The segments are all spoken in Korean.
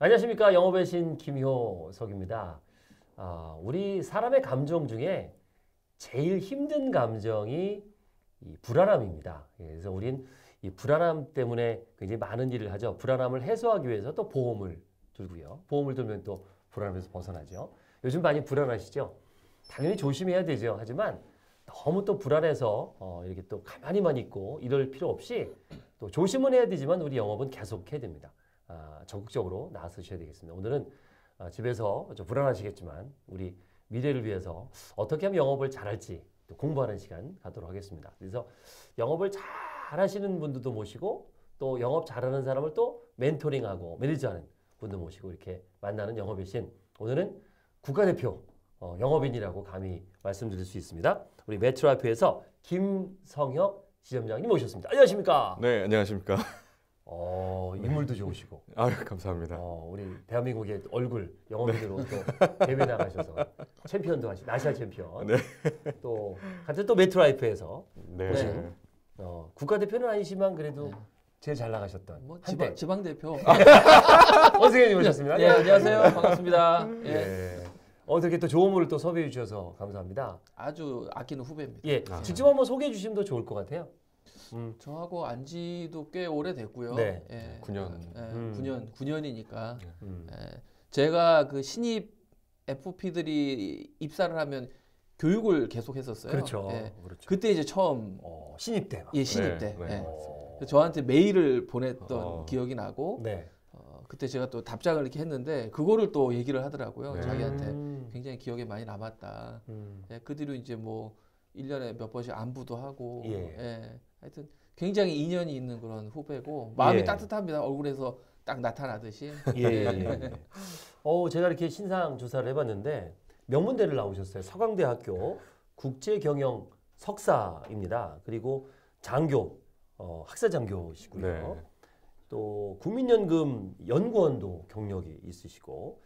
안녕하십니까 영업의 신 김효석입니다. 아, 우리 사람의 감정 중에 제일 힘든 감정이 불안함입니다. 예, 그래서 우린 이 불안함 때문에 굉장히 많은 일을 하죠. 불안함을 해소하기 위해서 또 보험을 들고요. 보험을 들면 또 불안함에서 벗어나죠. 요즘 많이 불안하시죠? 당연히 조심해야 되죠. 하지만 너무 또 불안해서 어, 이렇게 또 가만히만 있고 이럴 필요 없이 또 조심은 해야 되지만 우리 영업은 계속해야 됩니다. 아, 적극적으로 나서셔야 되겠습니다. 오늘은 아, 집에서 좀 불안하시겠지만 우리 미래를 위해서 어떻게 하면 영업을 잘할지 공부하는 시간 갖도록 하겠습니다. 그래서 영업을 잘 하시는 분들도 모시고 또 영업 잘하는 사람을 또 멘토링하고 매니저하는 분도 모시고 이렇게 만나는 영업의 신 오늘은 국가대표 어, 영업인이라고 감히 말씀드릴 수 있습니다. 우리 메트로 앞에서 김성혁 지점장님 모셨습니다. 안녕하십니까? 네, 안녕하십니까? 어, 인물도 좋으시고. 아 감사합니다. 어, 우리 대한민국의 얼굴 영어미들로 네. 또 대회 나가셔서 챔피언도 하시, 고 아시아 챔피언. 네. 또 같은 또 메트라이프에서. 네. 네. 어, 국가대표는 아니지만 그래도 네. 제일 잘 나가셨던 뭐 한때 지방, 대표 아, 어선생님 오셨습니다. 예, 안녕하세요. 반갑습니다. 예. 예. 어떻게 또 좋은 물을또 섭외해 주셔서 감사합니다. 아주 아끼는 후배입니다. 예, 아. 직접 한번 소개해 주시면 더 좋을 것 같아요. 음. 저하고 안지도 꽤 오래됐고요. 네. 예. 9년. 예, 음. 9년 9년이니까. 예. 음. 예. 제가 그 신입 FP들이 입사를 하면 교육을 계속 했었어요. 그렇죠. 예. 그렇죠. 그때 이제 처음 어, 신입 때. 막. 예, 신입 네. 때. 네, 예. 어. 저한테 메일을 보냈던 어. 기억이 나고 네. 어, 그때 제가 또 답장을 이렇게 했는데 그거를 또 얘기를 하더라고요. 네. 자기한테 음. 굉장히 기억에 많이 남았다. 음. 예, 그 뒤로 이제 뭐 1년에몇 번씩 안부도 하고 예. 예. 하여튼 굉장히 인연이 있는 그런 후배고 마음이 예. 따뜻합니다. 얼굴에서 딱 나타나듯이. 예. 예. 예. 어, 제가 이렇게 신상 조사를 해 봤는데 명문대를 나오셨어요. 서강대학교 국제경영 석사입니다. 그리고 장교 어, 학사 장교시고요. 네. 또 국민연금 연구원도 경력이 있으시고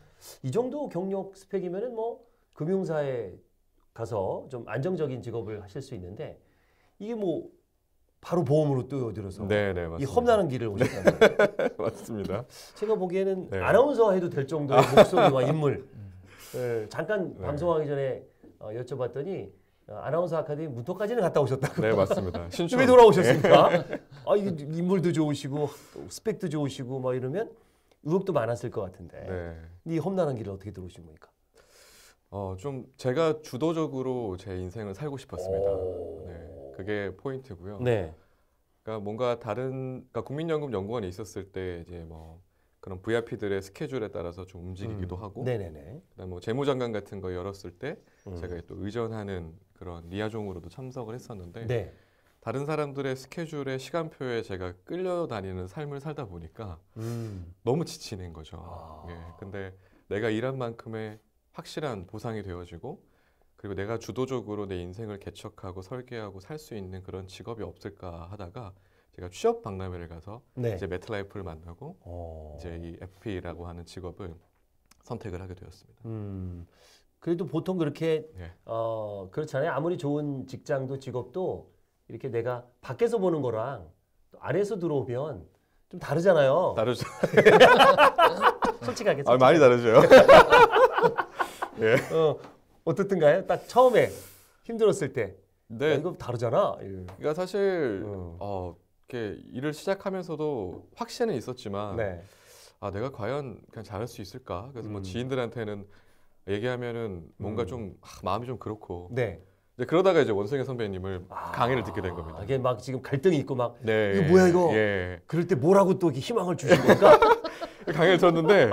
이 정도 경력 스펙이면은 뭐 금융사에 가서 좀 안정적인 직업을 하실 수 있는데 이게 뭐 바로 보험으로 뛰어들어서 네네, 이 험난한 길을 오셨다는 네. 맞습니다. 제가 보기에는 네. 아나운서 해도 될 정도의 목소리와 인물 예, 네, 잠깐 방송하기 전에 어, 여쭤봤더니 어, 아나운서 아카데미 문턱까지는 갔다 오셨다고. 네 맞습니다. 신춘 돌아오셨습니까? 네. 아 인물도 좋으시고 스펙도 좋으시고 막 이러면 의혹도 많았을 것 같은데 네. 이 험난한 길을 어떻게 들어오신 겁니까? 어, 좀 제가 주도적으로 제 인생을 살고 싶었습니다. 네, 그게 포인트고요. 네. 그러니까 뭔가 다른 그러니까 국민연금연구원에 있었을 때 이제 뭐 그런 VIP들의 스케줄에 따라서 좀 움직이기도 음. 하고, 네네네. 그다음 뭐 재무장관 같은 거 열었을 때 음. 제가 또 의전하는 그런 리아종으로도 참석을 했었는데 네. 다른 사람들의 스케줄에 시간표에 제가 끌려다니는 삶을 살다 보니까 음. 너무 지치는 거죠. 아. 예, 근데 내가 일한 만큼의 확실한 보상이 되어지고 그리고 내가 주도적으로 내 인생을 개척하고 설계하고 살 수 있는 그런 직업이 없을까 하다가 제가 취업 박람회를 가서 네. 이제 매트라이프를 만나고 오. 어. 이제 이 FP라고 하는 직업을 선택을 하게 되었습니다. 음. 그래도 보통 그렇게 네. 어 그렇잖아요. 아무리 좋은 직장도 직업도 이렇게 내가 밖에서 보는 거랑 또 안에서 들어오면 좀 다르잖아요. 다르죠. 솔직하게. 솔직하게. 아, 많이 다르죠. 예. 어, 어떻든가요? 딱 처음에 힘들었을 때. 네. 야, 이거 다르잖아. 예. 그러니까 사실 어. 어, 이렇게 일을 시작하면서도 확신은 있었지만 네. 아 내가 과연 그냥 잘할 수 있을까? 그래서 뭐 음. 뭐 지인들한테는 얘기하면은 뭔가 음. 좀 아, 마음이 좀 그렇고. 네. 이제 그러다가 이제 원성의 선배님을 아, 강의를 듣게 된 겁니다. 이게 막 지금 갈등이 있고 막 네. 이거 뭐야 이거. 예. 그럴 때 뭐라고 또 이렇게 희망을 주신 겁니까? 강의를 들었는데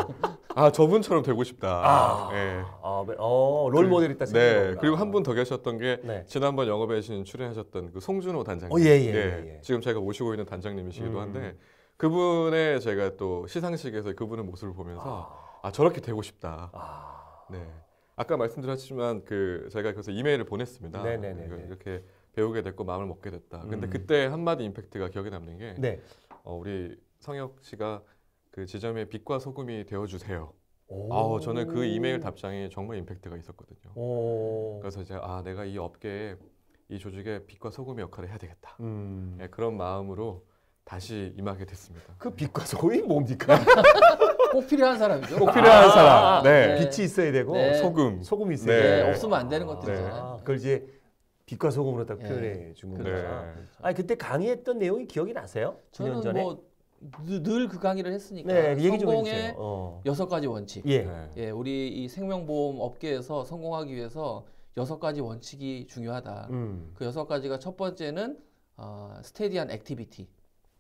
아 저분처럼 되고 싶다. 아, 네. 아, 어, 롤 모델이 딱생겼 네. 그리고 한 분 더 계셨던 게 네. 지난번 영업배신 출연하셨던 그 송준호 단장님. 어, 예, 예, 예, 예. 지금 제가 모시고 있는 단장님이시기도 음. 한데 그분의 제가 또 시상식에서 그분의 모습을 보면서 아, 아 저렇게 되고 싶다. 아. 네. 아까 말씀드렸지만 그 제가 그래서 이메일을 보냈습니다. 네네네. 이렇게 배우게 됐고 마음을 먹게 됐다. 근데 음. 그때 한마디 임팩트가 기억에 남는 게 네. 어, 우리 성혁 씨가 그 지점에 빛과 소금이 되어주세요. 아, 저는 그 이메일 답장이 정말 임팩트가 있었거든요. 그래서 이제 아 내가 이 업계에 이 조직의 빛과 소금의 역할을 해야 되겠다. 음. 네, 그런 마음으로 다시 임하게 됐습니다. 그 빛과 소금이 뭡니까? 꼭 필요한 사람이죠. 꼭 필요한 아, 사람. 아, 네. 네. 빛이 있어야 되고 네. 소금. 소금이 있어야 네. 네. 없으면 안 되는 아, 것들이잖아요. 네. 아, 그걸 이제 빛과 소금으로 딱 예. 표현해 준 겁니다. 그렇죠. 아니 그때 강의했던 내용이 기억이 나세요? 저는 뭐 늘그 강의를 했으니까 네, 그 성공의 어. 여섯 가지 원칙. 예. 네. 예, 우리 이 생명보험 업계에서 성공하기 위해서 여섯 가지 원칙이 중요하다. 음. 그 여섯 가지가 첫 번째는 어, 스테디한 액티비티.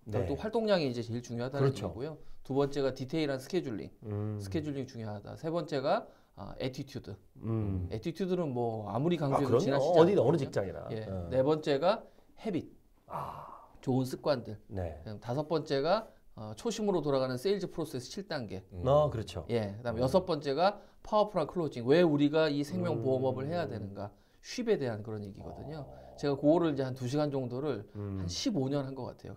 네. 또 활동량이 이제 제일 중요하다는 그렇죠. 고요두 번째가 디테일한 스케줄링. 음. 스케줄링 중요하다. 세 번째가 아, 어, 에티튜드. 음. 에티튜드는 뭐 아무리 강조해도 아, 지나치지 않아요. 어디 어느 직장이나. 예. 어. 네 번째가 헤빗. 아. 좋은 습관들. 네. 다섯 번째가 어, 초심으로 돌아가는 세일즈 프로세스 7단계. 음. 아, 그렇죠. 예. 그다음에 음. 여섯 번째가 파워풀한 클로징. 왜 우리가 이 생명 음. 보험업을 해야 되는가? 쉽에 대한 그런 얘기거든요. 어... 제가 그거를 이제 한 두시간 정도를 음. 한 15년 한 것 같아요.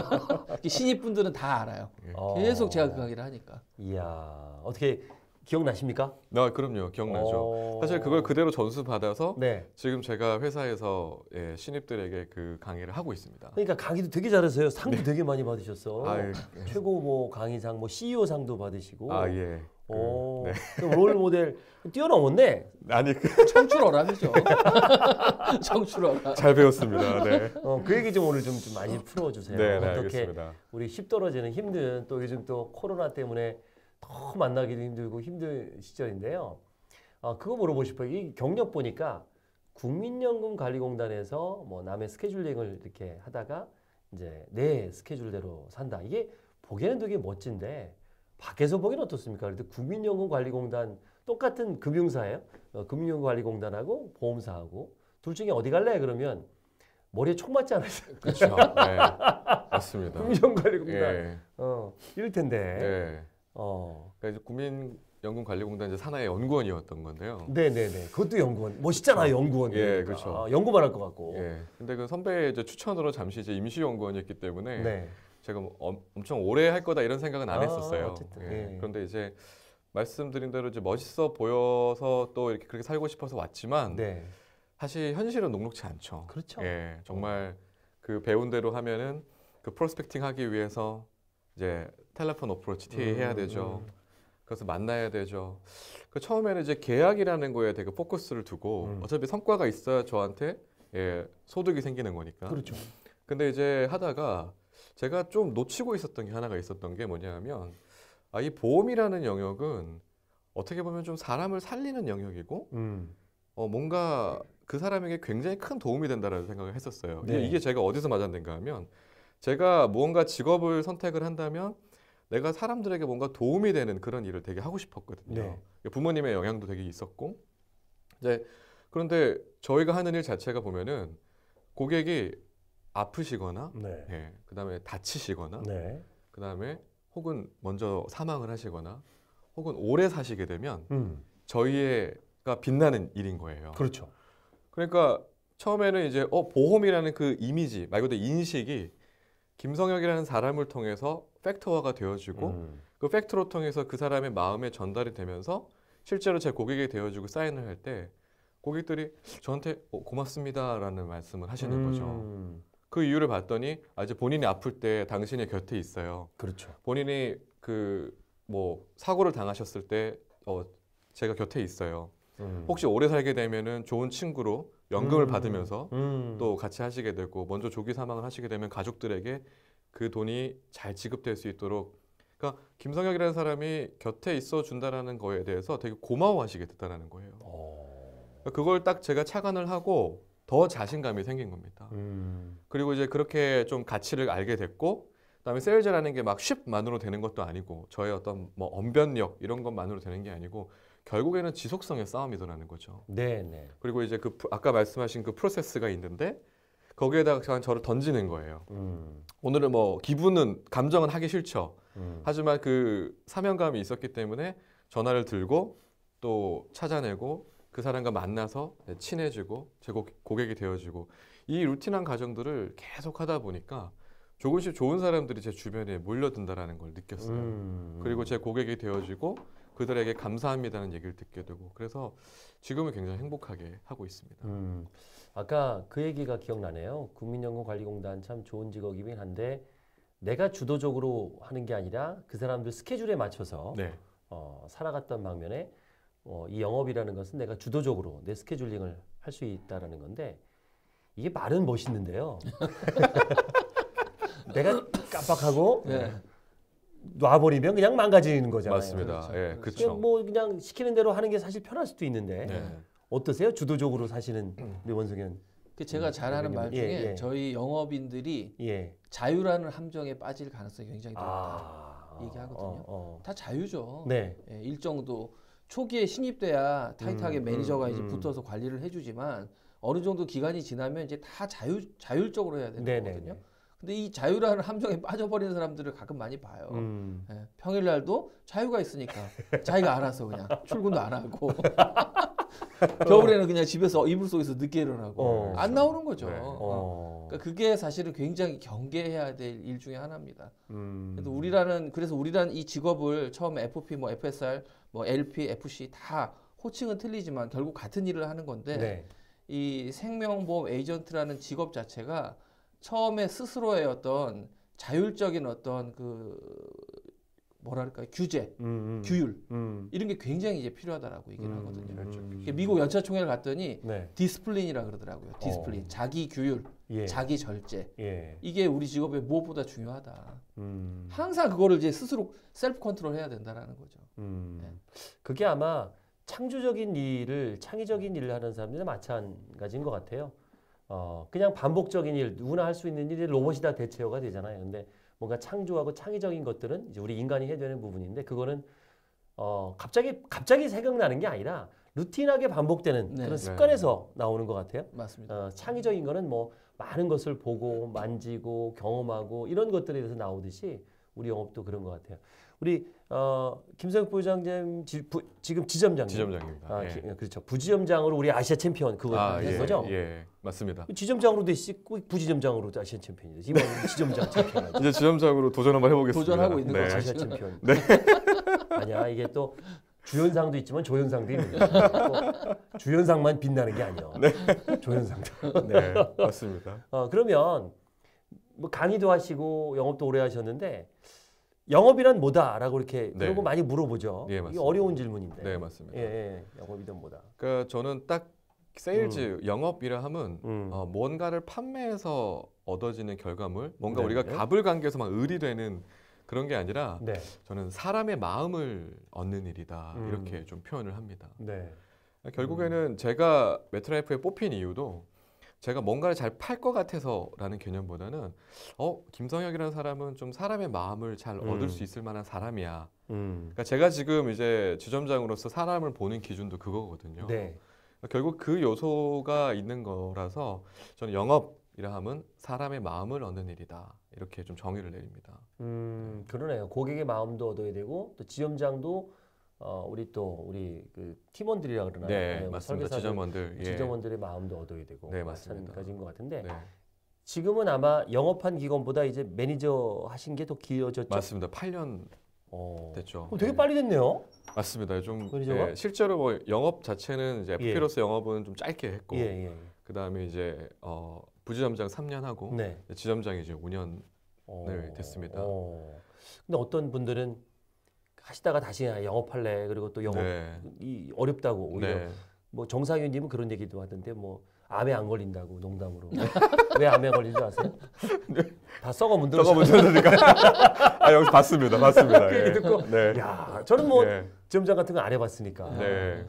신입분들은 다 알아요. 예. 계속 제가 그 강의를 어. 하니까. 이야, 어떻게 기억나십니까? 아, 그럼요. 기억나죠. 어. 사실 그걸 그대로 전수받아서 네. 지금 제가 회사에서 예, 신입들에게 그 강의를 하고 있습니다. 그러니까 강의도 되게 잘하세요. 상도 네. 되게 많이 받으셨어. 아, 예. 최고 뭐 강의상, 뭐 CEO상도 받으시고. 아, 예. 오, 어. 그, 네. 그 롤 모델 뛰어넘었네. 아니 그 청출어라죠. 청출어잘 배웠습니다. 네. 어, 그 얘기 좀 오늘 좀, 좀 많이 풀어주세요. 네, 네, 어떻게 알겠습니다. 우리 십 떨어지는 힘든 또 요즘 또 코로나 때문에 더 만나기도 힘들고 힘든 시절인데요. 아, 그거 물어보고 싶어요. 이 경력 보니까 국민연금관리공단에서 뭐 남의 스케줄링을 이렇게 하다가 이제 내 스케줄대로 산다. 이게 보기에는 되게 멋진데 밖에서 보기엔 어떻습니까? 그런데 국민연금관리공단 똑같은 금융사예요. 어, 금융연금관리공단하고 보험사하고 둘 중에 어디 갈래? 그러면 머리에 총 맞지 않으세요? 그렇죠. 네, 맞습니다. 금융관리공단 예. 어, 이럴 텐데. 예. 어. 그러니까 이제 국민 연금관리공단 이제 산하의 연구원이었던 건데요. 네네네. 그것도 연구원. 멋있잖아, 요 어. 연구원. 예, 그렇죠. 아, 연구만 할 것 같고. 예. 근데 그 선배의 이제 추천으로 잠시 이제 임시연구원이었기 때문에 네. 제가 뭐 엄, 청 오래 할 거다 이런 생각은 안 아, 했었어요. 어쨌든. 예. 예. 그런데 이제 말씀드린 대로 이제 멋있어 보여서 또 이렇게 그렇게 살고 싶어서 왔지만 네. 사실 현실은 녹록치 않죠. 그렇죠. 예. 정말 그 배운 대로 하면은 그 프로스펙팅 하기 위해서 이제 텔레폰 어프로치 티 음, 해야 되죠. 음. 그래서 만나야 되죠. 그 처음에는 이제 계약이라는 거에 되게 포커스를 두고 음. 어차피 성과가 있어야 저한테 예, 소득이 생기는 거니까. 그렇죠. 근데 이제 하다가 제가 좀 놓치고 있었던 게 하나가 있었던 게 뭐냐면 아, 이 보험이라는 영역은 어떻게 보면 좀 사람을 살리는 영역이고 음. 어, 뭔가 그 사람에게 굉장히 큰 도움이 된다라는 생각을 했었어요. 네. 이게 제가 어디서 맞았는가 하면 제가 무언가 직업을 선택을 한다면 내가 사람들에게 뭔가 도움이 되는 그런 일을 되게 하고 싶었거든요. 네. 그러니까 부모님의 영향도 되게 있었고. 이제 그런데 저희가 하는 일 자체가 보면은 고객이 아프시거나, 네. 예, 그 다음에 다치시거나, 네. 그 다음에 혹은 먼저 사망을 하시거나, 혹은 오래 사시게 되면 음. 저희가 빛나는 일인 거예요. 그렇죠. 그러니까 처음에는 이제 어 보험이라는 그 이미지 말고도 인식이 김성혁이라는 사람을 통해서 팩터화가 되어지고 음. 그 팩트로 통해서 그 사람의 마음에 전달이 되면서 실제로 제 고객이 되어지고 사인을 할 때 고객들이 저한테 어, 고맙습니다라는 말씀을 하시는 음. 거죠. 그 이유를 봤더니 아주 본인이 아플 때 당신의 곁에 있어요. 그렇죠. 본인이 그 뭐 사고를 당하셨을 때 어, 제가 곁에 있어요. 음. 혹시 오래 살게 되면은 좋은 친구로 연금을 음. 받으면서 음. 또 같이 하시게 되고 먼저 조기 사망을 하시게 되면 가족들에게 그 돈이 잘 지급될 수 있도록 그러니까 김성혁이라는 사람이 곁에 있어 준다라는 거에 대해서 되게 고마워하시게 됐다라는 거예요. 어. 그러니까 그걸 딱 제가 착안을 하고 더 자신감이 생긴 겁니다. 음. 그리고 이제 그렇게 좀 가치를 알게 됐고 그다음에 세일즈라는 게 막 쉽만으로 되는 것도 아니고 저의 어떤 뭐 언변력 이런 것만으로 되는 게 아니고 결국에는 지속성의 싸움이어라는 거죠. 네, 네. 그리고 이제 그 아까 말씀하신 그 프로세스가 있는데 거기에다가 그냥 저를 던지는 거예요. 음. 오늘은 뭐 기분은 감정은 하기 싫죠. 음. 하지만 그 사명감이 있었기 때문에 전화를 들고 또 찾아내고 그 사람과 만나서 친해지고 제 고객이 되어지고 이 루틴한 과정들을 계속 하다 보니까 조금씩 좋은 사람들이 제 주변에 몰려든다라는 걸 느꼈어요. 음. 그리고 제 고객이 되어지고 그들에게 감사합니다는 얘기를 듣게 되고 그래서 지금은 굉장히 행복하게 하고 있습니다. 음, 아까 그 얘기가 기억나네요. 국민연금관리공단 참 좋은 직업이긴 한데 내가 주도적으로 하는 게 아니라 그 사람들 스케줄에 맞춰서 네. 어, 살아갔던 방면에 어, 이 영업이라는 것은 내가 주도적으로 내 스케줄링을 할 수 있다라는 건데 이게 말은 멋있는데요. 내가 깜빡하고 네. 놔버리면 그냥 망가지는 거잖아요. 맞습니다. 그렇죠. 예, 그렇죠. 그렇죠. 뭐 그냥 시키는 대로 하는 게 사실 편할 수도 있는데 네. 어떠세요? 주도적으로 사시는 우리 원석현. 그 제가 음, 잘하는 말 예, 중에 예, 예. 저희 영업인들이 예. 자유라는 함정에 빠질 가능성이 굉장히 높다 아, 얘기하거든요. 어, 어. 다 자유죠. 네. 예, 일정도 초기에 신입돼야 타이트하게 음, 음 매니저가 음, 이제 붙어서 관리를 해주지만 어느 정도 기간이 지나면 이제 다 자유 자율적으로 해야 되는 네, 네 거거든요. 네. 근데 이 자유라는 함정에 빠져버리는 사람들을 가끔 많이 봐요. 음. 예, 평일날도 자유가 있으니까 자기가 알아서 그냥 출근도 안 하고 겨울에는 그냥 집에서 이불 속에서 늦게 일어나고 어, 안 그렇죠. 나오는 거죠. 네. 어. 어. 그러니까 그게 사실은 굉장히 경계해야 될 일 중에 하나입니다. 음. 그래서 우리라는 그래서 우리라는 이 직업을 처음 FP 뭐 FSR 뭐 LP FC 다 호칭은 틀리지만 결국 같은 일을 하는 건데 네. 이 생명보험 에이전트라는 직업 자체가 처음에 스스로의 어떤 자율적인 어떤 그 뭐랄까 규제, 음, 음. 규율 음. 이런 게 굉장히 이제 필요하다라고 얘기를 음, 하거든요. 그렇죠. 음. 그러니까 미국 연차총회를 갔더니 네. 디스플린이라 그러더라고요. 어. 디스플린, 어. 자기 규율, 예. 자기 절제 예. 이게 우리 직업에 무엇보다 중요하다. 음. 항상 그거를 이제 스스로 셀프 컨트롤해야 된다라는 거죠. 네. 그게 아마 창조적인 일을 창의적인 일을 하는 사람들은 마찬가지인 것 같아요. 어, 그냥 반복적인 일, 누구나 할 수 있는 일이 로봇이 다 대체어가 되잖아요. 근데 뭔가 창조하고 창의적인 것들은 이제 우리 인간이 해야 되는 부분인데 그거는 어, 갑자기 갑자기 생각나는 게 아니라 루틴하게 반복되는 네, 그런 네. 습관에서 네. 나오는 것 같아요. 맞습니다. 어, 창의적인 거는 뭐 많은 것을 보고 만지고 경험하고 이런 것들에 대해서 나오듯이 우리 영업도 그런 것 같아요. 우리 어, 김성혁 부장님 지, 부, 지금 지점장 지점장입니다. 아, 예. 어, 그렇죠. 부지점장으로 우리 아시아 챔피언 그거 아, 된 예, 거죠? 예, 맞습니다. 그 지점장으로도 있고 부지점장으로도 아시아 챔피언이죠. 이번 뭐 지점장 챔피언. 이제 지점장으로 도전 한번 해보겠습니다. 도전하고 있는 네. 아시아 챔피언. 네. 아니야 이게 또 주연상도 있지만 조연상도 있는 거요 주연상만 빛나는 게아니에 네. 조연상도. 네, 맞습니다. 어, 그러면 뭐 강의도 하시고 영업도 오래 하셨는데 영업이란 뭐다라고 이렇게 네. 그런 거 많이 물어보죠. 네, 이게 어려운 질문인데. 네 맞습니다. 예, 예. 영업이든 뭐다. 그러니까 저는 딱 세일즈 음. 영업이라 함은 음. 어, 뭔가를 판매해서 얻어지는 결과물, 뭔가 네, 우리가 갑을 관계에서 막 의리되는 그런 게 아니라 네. 저는 사람의 마음을 얻는 일이다 음. 이렇게 좀 표현을 합니다. 네. 결국에는 제가 메트라이프에 뽑힌 이유도 제가 뭔가를 잘 팔 것 같아서라는 개념보다는 어 김성혁이라는 사람은 좀 사람의 마음을 잘 음. 얻을 수 있을 만한 사람이야. 음. 그러니까 제가 지금 이제 지점장으로서 사람을 보는 기준도 그거거든요. 네. 그러니까 결국 그 요소가 있는 거라서 저는 영업이라 함은 사람의 마음을 얻는 일이다 이렇게 좀 정의를 내립니다. 음 그러네요. 고객의 마음도 얻어야 되고 또 지점장도 어, 우리 또 우리 그 팀원들이라 그러나요? 네, 네 뭐 맞습니다. 지점원들, 예. 지점원들의 마음도 얻어야 되고 네, 마찬가지인 것 같은데 네. 지금은 아마 영업한 기간보다 이제 매니저 하신 게 더 길어졌죠. 맞습니다. 8년 어... 됐죠. 되게 네. 빨리 됐네요. 맞습니다. 좀 예, 실제로 뭐 영업 자체는 이제 FP로서 예. 영업은 좀 짧게 했고 예, 예, 예. 그다음에 이제 어, 부지점장 3년 하고 네. 지점장이 이제 5년을 어. 됐습니다. 오... 어. 근데 어떤 분들은 하시다가 다시 아, 영업할래 그리고 또 영업 네. 이 어렵다고 오히려 네. 뭐 정상위원님은 그런 얘기도 하던데 뭐 암에 안 걸린다고 농담으로 네. 왜 암에 걸리지 아세요? 네. 다 썩어 문드러 썩어 문드니까아 여기 봤습니다 봤습니다 그얘 예. 듣고 네. 야 저는 뭐 예. 지점장 같은 거 안 해봤으니까 네.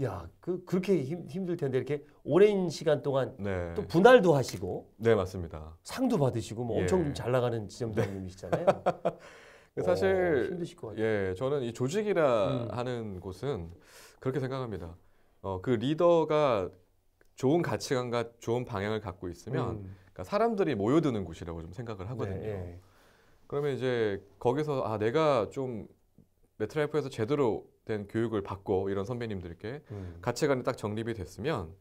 야그 그렇게 힘, 힘들 텐데 이렇게 오랜 시간 동안 네. 또 분할도 하시고 네 맞습니다 상도 받으시고 뭐 예. 엄청 잘 나가는 지점장님이시잖아요 어, 사실 오, 힘드실 것 같아요. 예, 저는 이 조직이라 음. 하는 곳은 그렇게 생각합니다. 어, 그 리더가 좋은 가치관과 좋은 방향을 갖고 있으면 음. 그러니까 사람들이 모여드는 곳이라고 좀 생각을 하거든요. 네, 네. 그러면 이제 거기서 아 내가 좀 메트라이프에서 제대로 된 교육을 받고 이런 선배님들께 음. 가치관이 딱 정립이 됐으면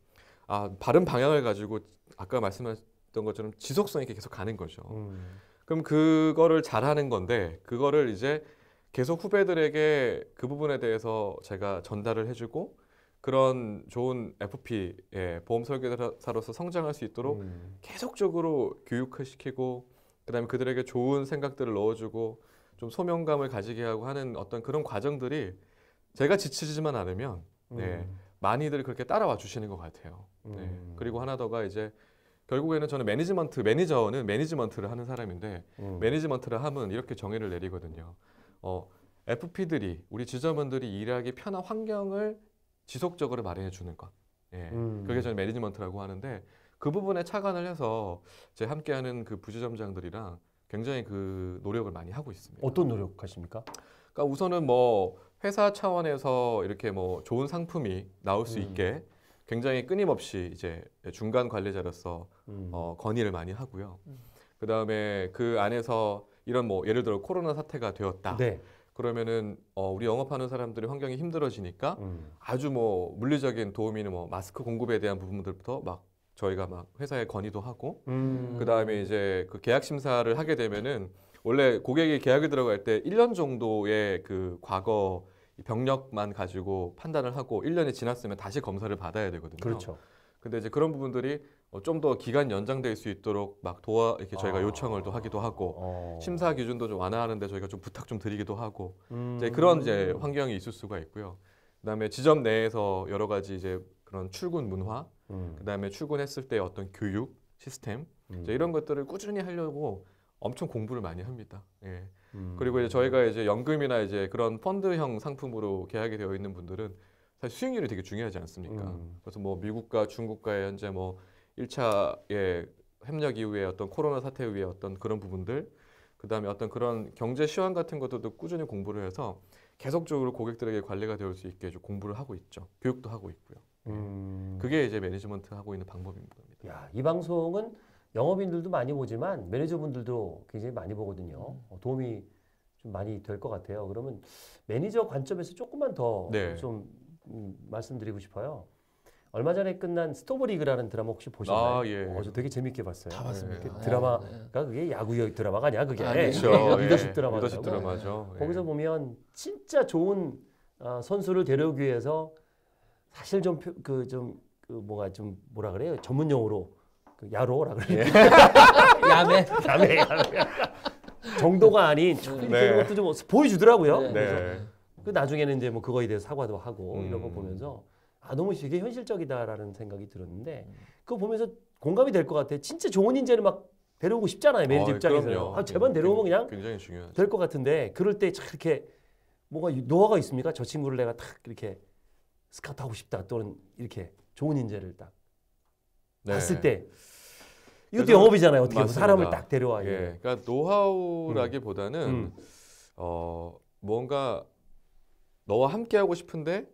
아 바른 방향을 가지고 아까 말씀하셨던 것처럼 지속성 있게 계속 가는 거죠. 음. 그럼 그거를 잘하는 건데 그거를 이제 계속 후배들에게 그 부분에 대해서 제가 전달을 해주고 그런 좋은 FP의 보험 설계사로서 성장할 수 있도록 음. 계속적으로 교육을 시키고 그다음에 그들에게 좋은 생각들을 넣어주고 좀 소명감을 가지게 하고 하는 어떤 그런 과정들이 제가 지치지만 않으면 네, 음. 네, 많이들 그렇게 따라와 주시는 것 같아요. 네. 음. 네. 그리고 하나 더가 이제 결국에는 저는 매니지먼트 매니저는 매니지먼트를 하는 사람인데 음. 매니지먼트를 하면 이렇게 정의를 내리거든요. 어, FP들이 우리 지점원들이 일하기 편한 환경을 지속적으로 마련해 주는 것. 예. 음. 그게 저는 매니지먼트라고 하는데 그 부분에 착안을 해서 제 함께하는 그 부지점장들이랑 굉장히 그 노력을 많이 하고 있습니다. 어떤 노력하십니까? 그러니까 우선은 뭐 회사 차원에서 이렇게 뭐 좋은 상품이 나올 수 음. 있게 굉장히 끊임없이 이제 중간 관리자로서 음. 어, 건의를 많이 하고요. 음. 그 다음에 그 안에서 이런 뭐 예를 들어 코로나 사태가 되었다. 네. 그러면은 어, 우리 영업하는 사람들이 환경이 힘들어지니까 음. 아주 뭐 물리적인 도움이는 뭐 마스크 공급에 대한 부분들부터 막 저희가 막 회사에 건의도 하고 음. 그 다음에 이제 그 계약 심사를 하게 되면은 원래 고객이 계약에 들어갈 때 1년 정도의 그 과거 병력만 가지고 판단을 하고 1년이 지났으면 다시 검사를 받아야 되거든요. 그렇죠. 근데 이제 그런 부분들이 어, 좀더 기간 연장될 수 있도록 막 도와 이렇게 저희가 아. 요청을 또 하기도 하고 어. 심사 기준도 좀 완화하는데 저희가 좀 부탁 좀 드리기도 하고 음. 이제 그런 이제 환경이 있을 수가 있고요. 그다음에 지점 내에서 여러 가지 이제 그런 출근 문화, 음. 그다음에 출근했을 때 어떤 교육 시스템 음. 이런 것들을 꾸준히 하려고 엄청 공부를 많이 합니다. 예. 음. 그리고 이제 저희가 이제 연금이나 이제 그런 펀드형 상품으로 계약이 되어 있는 분들은 사실 수익률이 되게 중요하지 않습니까? 음. 그래서 뭐 미국과 중국과의 현재 뭐 1차의 협력 이후에 어떤 코로나 사태 이후에 어떤 그런 부분들 그다음에 어떤 그런 경제 시황 같은 것들도 꾸준히 공부를 해서 계속적으로 고객들에게 관리가 되어 수 있게 좀 공부를 하고 있죠. 교육도 하고 있고요. 예. 음. 그게 이제 매니지먼트 하고 있는 방법입니다. 야, 이 방송은 영업인들도 많이 보지만 매니저분들도 굉장히 많이 보거든요. 음. 도움이 좀 많이 될 것 같아요. 그러면 매니저 관점에서 조금만 더좀 네. 음, 말씀드리고 싶어요. 얼마 전에 끝난 스토브리그라는 드라마 혹시 보셨나요? 아, 예. 어, 저 되게 재밌게 봤어요. 다 봤습니다. 예, 그 드라마가 네, 네. 아, 그게 야구 드라마가 아니야 그게. 아, 그렇죠. 리더십 예. 드라마죠. 리더십 드라마죠. 예. 거기서 보면 진짜 좋은 어, 선수를 데려오기 위해서 사실 좀 그좀그 그 뭐가 좀 뭐라 그래요? 전문 용어로 그 야로라 그래. 예. 야매. 야매. 정도가 아닌 조 네. 것도 좀 보여주더라고요. 네. 그그 네. 나중에는 이제 뭐 그거에 대해서 사과도 하고 음. 이런 거 보면서 아 너무 되게 현실적이다라는 생각이 들었는데 음. 그거 보면서 공감이 될 것 같아. 진짜 좋은 인재를 막 데려오고 싶잖아요 매니저 아, 입장에서. 아, 제발 음, 데려오면 그냥 굉장히 중요하죠. 될것 같은데 그럴 때 이렇게 뭔가 노하가 있습니까? 저 친구를 내가 탁 이렇게 스카트 하고 싶다 또는 이렇게 좋은 인재를 딱 네. 봤을 때 이것도 영업이잖아요. 어떻게 보면 사람을 딱 데려와. 예. 그러니까 노하우라기보다는 음. 음. 어, 뭔가 너와 함께 하고 싶은데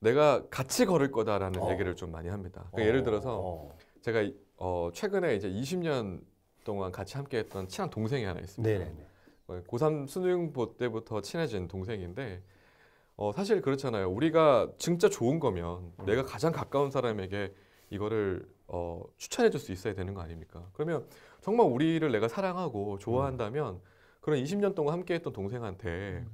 내가 같이 걸을 거다라는 어. 얘기를 좀 많이 합니다. 그러니까 어. 예를 들어서 어. 제가 어, 최근에 이제 20년 동안 같이 함께했던 친한 동생이 하나 있습니다. 네네 어, 고3 수능 보 때부터 친해진 동생인데 어, 사실 그렇잖아요. 우리가 진짜 좋은 거면 음. 내가 가장 가까운 사람에게 이거를 어, 추천해 줄 수 있어야 되는 거 아닙니까? 그러면 정말 우리를 내가 사랑하고 좋아한다면 음. 그런 20년 동안 함께했던 동생한테 음.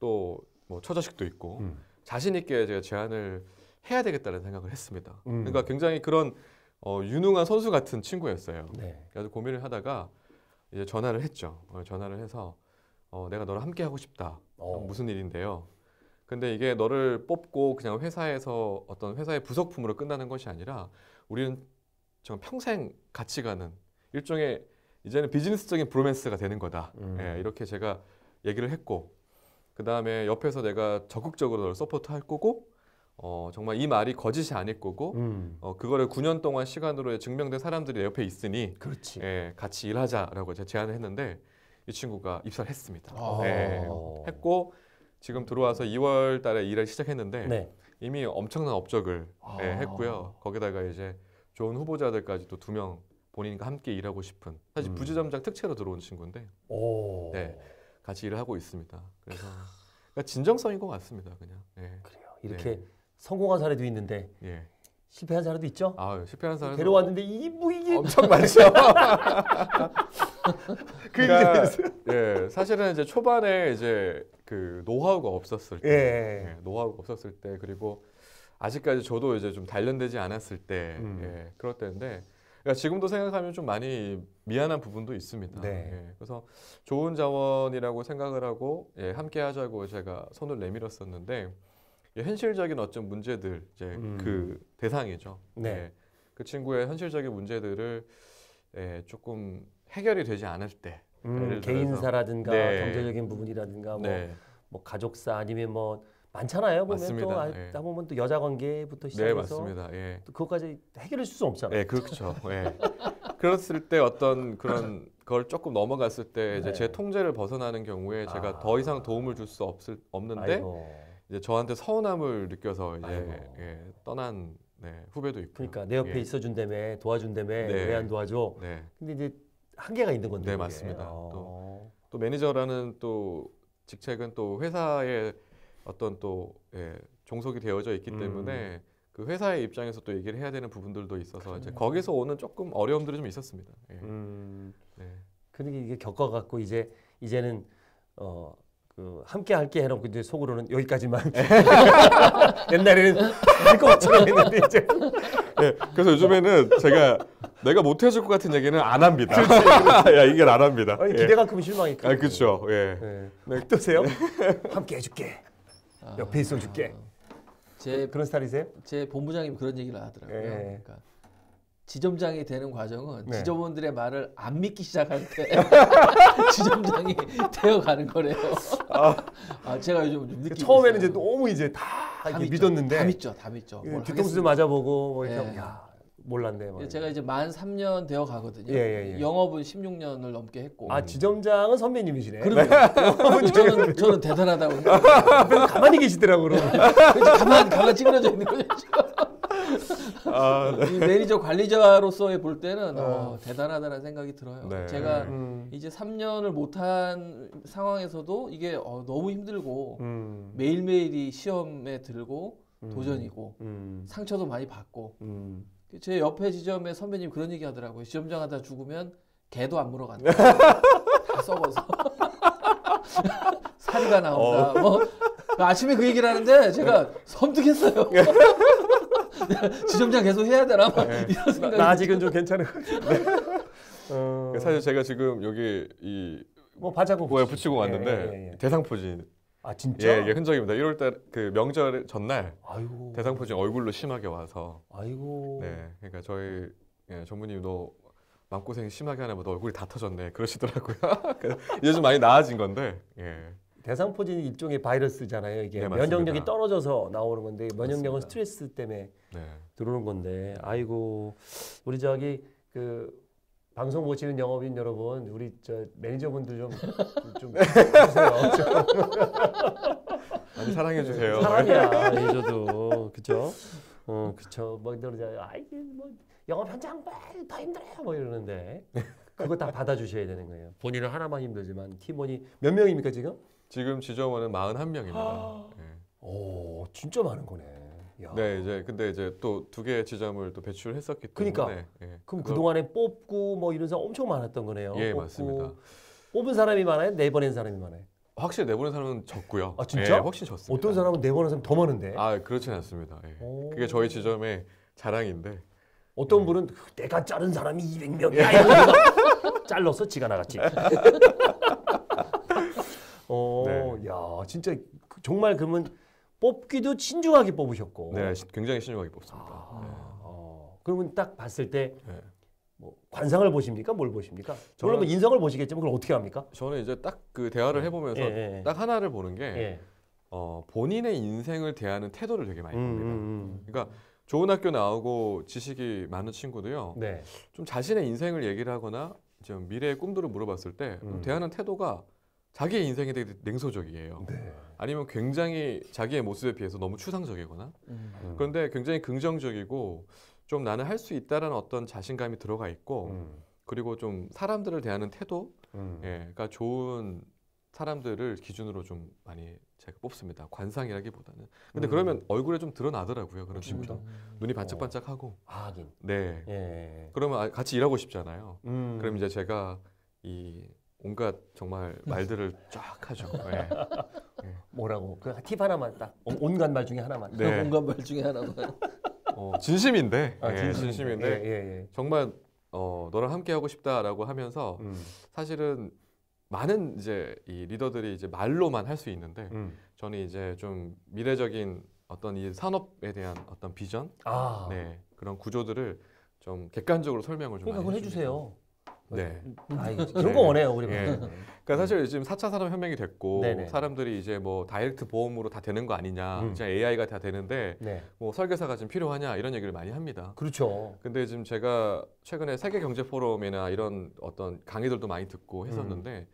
또뭐 처자식도 있고 음. 자신 있게 제가 제안을 해야 되겠다는 생각을 했습니다. 음. 그러니까 굉장히 그런 어, 유능한 선수 같은 친구였어요. 네. 그래서 고민을 하다가 이제 전화를 했죠. 어, 전화를 해서 어, 내가 너랑 함께 하고 싶다. 어. 무슨 일인데요? 근데 이게 너를 뽑고 그냥 회사에서 어떤 회사의 부속품으로 끝나는 것이 아니라 우리는 정말 평생 같이 가는 일종의 이제는 비즈니스적인 브로맨스가 되는 거다. 음. 예, 이렇게 제가 얘기를 했고 그 다음에 옆에서 내가 적극적으로 너를 서포트할 거고 어, 정말 이 말이 거짓이 아닐 거고 음. 어, 그거를 9년 동안 시간으로 증명된 사람들이 옆에 있으니 그렇지. 예, 같이 일하자라고 제가 제안을 했는데 이 친구가 입사를 했습니다. 아. 예, 했고 지금 들어와서 2월 달에 일을 시작했는데 네. 이미 엄청난 업적을 예, 아. 예, 했고요. 거기다가 이제 좋은 후보자들까지 또두명 본인과 함께 일하고 싶은 사실 음. 부지점장 특채로 들어온 친구인데 오. 네, 같이 일을 하고 있습니다. 그래서 그러니까 진정성인 것 같습니다. 그냥 예. 그래요. 이렇게 네. 성공한 사례도 있는데 예. 실패한 사례도 있죠. 아 실패한 사례 데려왔는데 이부이 뭐 엄청 많죠. 그러니까, 예, 사실은 이제 초반에 이제 그 노하우가 없었을 때, 예. 예, 노하우가 없었을 때 그리고 아직까지 저도 이제 좀 단련되지 않았을 때 음. 예, 그럴 때인데 그러니까 지금도 생각하면 좀 많이 미안한 부분도 있습니다. 네. 예, 그래서 좋은 자원이라고 생각을 하고 예, 함께 하자고 제가 손을 내밀었었는데 예, 현실적인 어떤 문제들 이제 음. 그 대상이죠. 네. 예, 그 친구의 현실적인 문제들을 예, 조금 해결이 되지 않을 때 음, 개인사라든가 네. 경제적인 부분이라든가 뭐, 네. 뭐 가족사 아니면 뭐 많잖아요 보면 맞습니다. 또 아, 예. 보면 또 여자 관계부터 네, 시작해서 네, 예. 또 그것까지 해결할 수 없잖아요. 네, 그렇죠. 예. 그랬을 때 어떤 그런 걸 조금 넘어갔을 때 이제 네. 제 통제를 벗어나는 경우에 제가 아. 더 이상 도움을 줄 수 없을 없는데 아이고. 이제 저한테 서운함을 느껴서 이제 예, 떠난 네, 후배도 있고. 그러니까 내 옆에 예. 있어준다며 도와준다며 네. 왜안 도와줘? 네. 근데 이제 한계가 있는 건데. 네, 맞습니다. 아. 또, 또 매니저라는 또 직책은 또 회사의 어떤 또 예, 종속이 되어져 있기 음. 때문에 그 회사의 입장에서 또 얘기를 해야 되는 부분들도 있어서 이제 거기서 오는 조금 어려움들이 좀 있었습니다. 예. 음. 네. 근데 그러니까 이게 겪어갖고 이제 이제는 어. 그 함께 할게 해놓고 이제 속으로는 여기까지만 옛날에는 할것 처럼 했는데 이제 예, 그래서 요즘에는 제가 내가 못 해줄 것 같은 얘기는 안 합니다. 야 이게 안 합니다. 아니, 기대가 크면 실망이 크. 아 그렇죠. 예. 예. 네. 어떠세요? 네. 함께 해줄게. 옆에 있어줄게. 아, 제 그런 스타일이세요? 제 본부장님 그런 얘기를 하더라고요. 예. 그러니까 지점장이 되는 과정은 네. 지점원들의 말을 안 믿기 시작할 때 지점장이 되어가는 거래요. 아, 아 제가 요즘 좀 느끼고 처음에는 있어요. 이제 너무 이제 다, 다 믿었는데 다 믿죠, 다 믿죠. 예, 뭐 뒤통수 맞아보고 뭐 이렇게 예. 야 몰랐네. 막. 뭐. 예, 제가 이제 만 3년 되어 가거든요. 예, 예, 예, 영업은 16년을 넘게 했고. 아 지점장은 선배님이시네. 그러면 네. 저는 저는 대단하다고. 가만히 계시더라고요. 가만 가만 찌그러져 있는 거죠. 아, 네. 이 매니저 관리자로서의 볼 때는 네. 어, 대단하다는 생각이 들어요. 네. 제가 음. 이제 3년을 못한 상황에서도 이게 어, 너무 힘들고 음. 매일매일이 시험에 들고 음. 도전이고 음. 상처도 많이 받고 음. 그 제 옆에 지점에 선배님 그런 얘기 하더라고요. 시험장 하다 죽으면 개도 안 물어간다. 다 썩어서. 살이가 나온다. 어. 뭐 아침에 그 얘기를 하는데 제가 네. 섬뜩했어요. 지점장 계속 해야 되나? 뭐 네. 이런 생각이 나, 아직은 좀 괜찮은 것 같아요. 어... 그 사실 제가 지금 여기 이뭐 바자고 뭐 붙이고 왔는데 예, 예, 예. 대상포진 아 진짜? 예, 예 흔적입니다. 1월 달그 명절 전날 아이고. 대상포진 얼굴로 심하게 와서 아이고. 네. 그러니까 저희 예, 전무님 너 마음고생 심하게 하나 보다 얼굴이 다 터졌네 그러시더라고요. 그, 요즘 많이 나아진 건데. 예. 대상포진이 일종의 바이러스잖아요. 이게 네, 면역력이 떨어져서 나오는 건데 면역력은 맞습니다. 스트레스 때문에 네. 들어오는 건데 아이고 우리 저기 그 방송 보시는 영업인 여러분, 우리 저 매니저분들 좀좀 주세요. 많이 사랑해 주세요. 네, 사랑이야 네. 아, 매니저도 그죠? 어 그죠. 막 이러자 아이 그 뭐 영업 현장 빨더힘들어뭐 이러는데 그거 다 받아주셔야 되는 거예요. 본인은 하나만 힘들지만 팀원이 몇 명입니까 지금? 지금 지점원은 41명입니다. 아. 네. 오 진짜 많은 거네. 야. 네, 이제 근데 이제 또 두 개의 지점을 또 배출했었기 을 때문에. 그러니까. 예. 그럼 그 동안에 뽑고 뭐 이런 사람 엄청 많았던 거네요. 예, 뽑고. 맞습니다. 뽑은 사람이 많아요? 내보낸 사람이 많아요? 확실히 내보낸 사람은 적고요. 아 진짜? 예, 훨씬 적습니다. 어떤 사람은 내보낸 사람 더 많은데. 아 그렇진 않습니다. 예. 그게 저희 지점의 자랑인데. 어떤 예. 분은 내가 자른 사람이 200명이야. 예. 잘라서 지가 나갔지. 어, 네. 야 진짜 그 정말 그러면 뽑기도 신중하게 뽑으셨고. 네, 굉장히 신중하게 뽑습니다. 아, 네. 어, 그러면 딱 봤을 때 네. 뭐 관상을 보십니까? 뭘 보십니까? 저는, 물론 뭐 인성을 보시겠지만 그걸 어떻게 합니까? 저는 이제 딱 그 대화를 네. 해보면서 예, 예, 예. 딱 하나를 보는 게 예. 어, 본인의 인생을 대하는 태도를 되게 많이 음, 봅니다. 음, 음. 그러니까 좋은 학교 나오고 지식이 많은 친구도요. 네. 좀 자신의 인생을 얘기를 하거나 지금 미래의 꿈들을 물어봤을 때 음. 대하는 태도가 자기의 인생에 되게 냉소적이에요. 네. 아니면 굉장히 자기의 모습에 비해서 너무 추상적이거나 음. 그런데 굉장히 긍정적이고 좀 나는 할 수 있다라는 어떤 자신감이 들어가 있고 음. 그리고 좀 사람들을 대하는 태도 음. 예, 그러니까 좋은 사람들을 기준으로 좀 많이 제가 뽑습니다. 관상이라기보다는. 근데 음. 그러면 얼굴에 좀 드러나더라고요. 그런 친구도 눈이 반짝반짝하고. 어. 아, 눈. 네. 예. 그러면 아, 같이 일하고 싶잖아요. 음. 그럼 이제 제가 이 온갖 정말 네. 말들을 쫙 하죠. 예. 뭐라고? 그 팁 하나만 딱. 온- 갖말 중에 하나만. 네. 공간 말 중에 하나만. 어, 진심인데, 아, 예, 진심인데 예, 예, 예. 정말 어, 너랑 함께 하고 싶다라고 하면서 음, 사실은 많은 이제 이 리더들이 이제 말로만 할 수 있는데 음. 저는 이제 좀 미래적인 어떤 이 산업에 대한 어떤 비전, 아. 네 그런 구조들을 좀 객관적으로 설명을 좀 그러니까 해주세요. 뭐 네. 아, 그런 거 원해요 우리 네. 예. 음. 그러니까 사실 요즘 4차 산업혁명이 됐고 네네. 사람들이 이제 뭐 다이렉트 보험으로 다 되는 거 아니냐, 음. 이제 AI가 다 되는데 네. 뭐 설계사가 지금 필요하냐 이런 얘기를 많이 합니다. 그렇죠. 근데 지금 제가 최근에 세계 경제 포럼이나 이런 어떤 강의들도 많이 듣고 했었는데 음.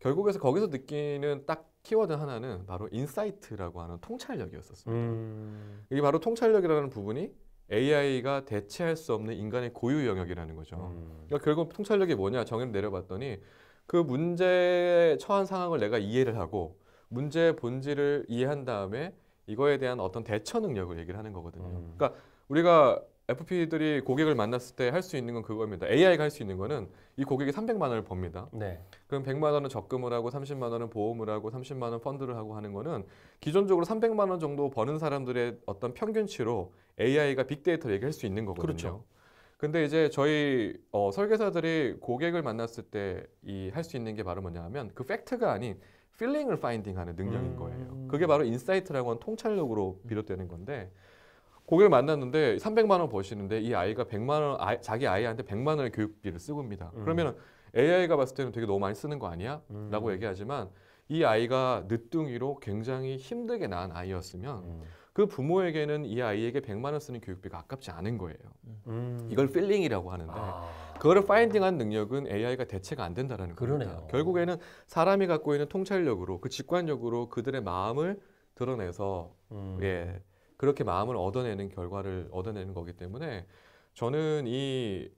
결국에서 거기서 느끼는 딱 키워드 하나는 바로 인사이트라고 하는 통찰력이었었습니다. 음. 이게 바로 통찰력이라는 부분이 AI가 대체할 수 없는 인간의 고유 영역이라는 거죠. 음. 그러니까 결국 통찰력이 뭐냐 정의를 내려봤더니 그 문제에 처한 상황을 내가 이해를 하고 문제의 본질을 이해한 다음에 이거에 대한 어떤 대처 능력을 얘기를 하는 거거든요. 음. 그러니까 우리가 FP들이 고객을 만났을 때 할 수 있는 건 그겁니다. AI가 할 수 있는 거는 이 고객이 300만 원을 법니다. 네. 그럼 100만 원은 적금을 하고 30만 원은 보험을 하고 30만 원 펀드를 하고 하는 거는 기존적으로 300만 원 정도 버는 사람들의 어떤 평균치로 AI가 빅데이터 얘기할 수 있는 거거든요. 그렇죠. 근데 이제 저희 어, 설계사들이 고객을 만났을 때 이 할 수 있는 게 바로 뭐냐 면그 팩트가 아닌 필링을 파인딩 하는 능력인 거예요. 음. 그게 바로 인사이트라고 하는 통찰력으로 음. 비롯되는 건데 고객을 만났는데 300만 원 버시는데 이 아이가 100만 원 아이, 자기 아이한테 100만 원의 교육비를 쓰고 입니다. 음. 그러면 AI가 봤을 때는 되게 너무 많이 쓰는 거 아니야? 음. 라고 얘기하지만 이 아이가 늦둥이로 굉장히 힘들게 낳은 아이였으면 음. 그 부모에게는 이 아이에게 100만 원 쓰는 교육비가 아깝지 않은 거예요. 음. 이걸 필링이라고 하는데 아. 그거를 파인딩한 능력은 AI가 대체가 안 된다라는 그러네요. 겁니다. 결국에는 사람이 갖고 있는 통찰력으로 그직관력으로 그들의 마음을 드러내서 음. 예 그렇게 마음을 얻어내는 결과를 얻어내는 거기 때문에 저는 이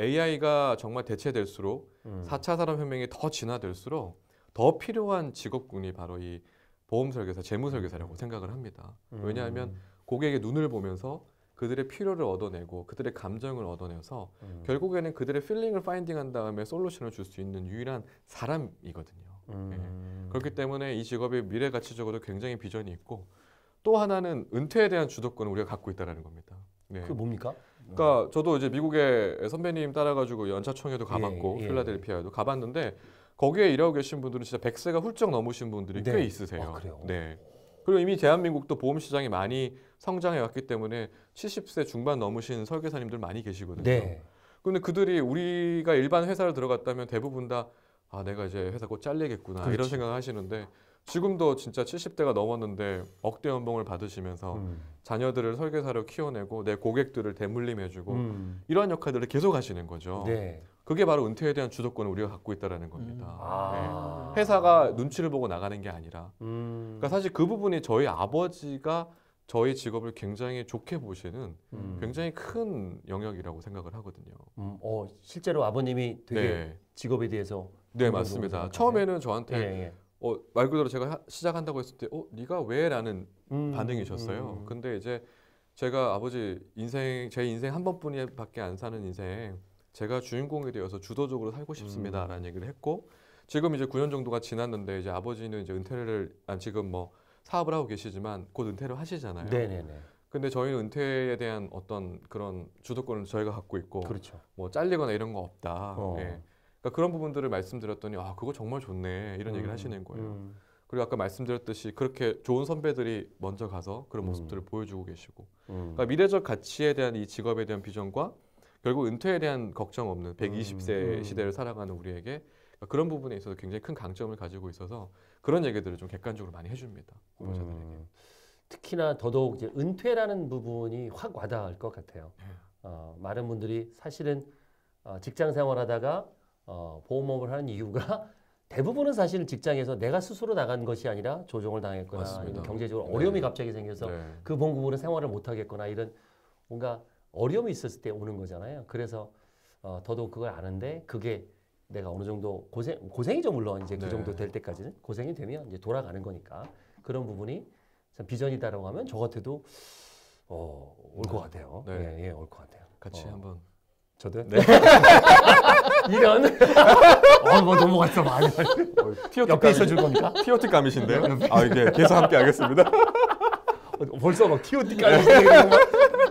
AI가 정말 대체될수록 음. 4차 산업혁명이 더 진화될수록 더 필요한 직업군이 바로 이 보험 설계사, 재무 설계사라고 음. 생각을 합니다. 음. 왜냐하면 고객의 눈을 보면서 그들의 필요를 얻어내고 그들의 감정을 얻어내서 음. 결국에는 그들의 필링을 파인딩한 다음에 솔루션을 줄 수 있는 유일한 사람이거든요. 음. 네. 그렇기 때문에 이직업이 미래 가치적으로 굉장히 비전이 있고 또 하나는 은퇴에 대한 주도권을 우리가 갖고 있다라는 겁니다. 네. 그 뭡니까? 그러니까 저도 이제 미국의 선배님 따라가지고 연차총회도 예, 가봤고 예, 예. 필라델피아도 가봤는데 거기에 일하고 계신 분들은 진짜 1세가 훌쩍 넘으신 분들이 네. 꽤 있으세요. 아, 네. 그리고 이미 대한민국도 보험 시장이 많이 성장해 왔기 때문에 70세 중반 넘으신 설계사님들 많이 계시거든요. 네. 근데 그들이 우리가 일반 회사를 들어갔다면 대부분 다 아, 내가 이제 회사 곧 잘리겠구나 그렇지. 이런 생각을 하시는데 지금도 진짜 70대가 넘었는데 억대 연봉을 받으시면서 음. 자녀들을 설계사로 키워내고 내 고객들을 대물림해주고 음. 이러한 역할들을 계속 하시는 거죠. 네. 그게 바로 은퇴에 대한 주도권을 우리가 갖고 있다라는 음. 겁니다. 음. 아. 네. 회사가 눈치를 보고 나가는 게 아니라. 음. 그러니까 사실 그 부분이 저희 아버지가 저희 직업을 굉장히 좋게 보시는 음. 굉장히 큰 영역이라고 생각을 하거든요. 어, 실제로 아버님이 되게 네. 직업에 대해서 네 맞습니다. 처음에는 저한테 예, 예. 어, 말 그대로 제가 하, 시작한다고 했을 때, 어, 네가 왜?라는 음, 반응이셨어요. 음. 근데 이제 제가 아버지 인생, 제 인생 한 번뿐이밖에 안 사는 인생, 제가 주인공이 되어서 주도적으로 살고 싶습니다라는 음. 얘기를 했고, 지금 이제 9년 정도가 지났는데 이제 아버지는 이제 은퇴를, 아, 지금 뭐 사업을 하고 계시지만 곧 은퇴를 하시잖아요. 네네네. 근데 저희는 은퇴에 대한 어떤 그런 주도권을 저희가 갖고 있고, 그렇죠. 뭐 잘리거나 이런 거 없다. 어. 예. 그러니까 그런 부분들을 말씀드렸더니 아 그거 정말 좋네 이런 얘기를 음, 하시는 거예요. 음. 그리고 아까 말씀드렸듯이 그렇게 좋은 선배들이 먼저 가서 그런 음. 모습들을 보여주고 계시고 그러니까 미래적 가치에 대한 이 직업에 대한 비전과 결국 은퇴에 대한 걱정 없는 120세 음. 시대를 살아가는 우리에게 그러니까 그런 부분에 있어서 굉장히 큰 강점을 가지고 있어서 그런 얘기들을 좀 객관적으로 많이 해줍니다 후보자들에게 음. 특히나 더더욱 이제 은퇴라는 부분이 확 와닿을 것 같아요 네. 어, 많은 분들이 사실은 어, 직장 생활하다가 어, 보험업을 하는 이유가 대부분은 사실 직장에서 내가 스스로 나간 것이 아니라 조종을 당했거나 경제적으로 네. 어려움이 네. 갑자기 생겨서 네. 그 봉급으로 생활을 못 하겠거나 이런 뭔가 어려움이 있었을 때 오는 거잖아요. 그래서 어, 더더욱 그걸 아는데 그게 내가 어느 정도 고생 고생이죠 물론 이제 그 네. 정도 될 때까지는 고생이 되면 이제 돌아가는 거니까 그런 부분이 참 비전이다라고 하면 저 같아도 어, 올것 같아요. 네. 예, 예올것 같아요. 같이 어. 한번 저대? 네. 이런. 어, 뭐 넘어갔어, 많이. 어, 티어 옆에 있어줄 겁니까? 티어틱 감이신데요? 아, 이게 계속 함께 하겠습니다. 어, 벌써 막 티어틱 감이신데.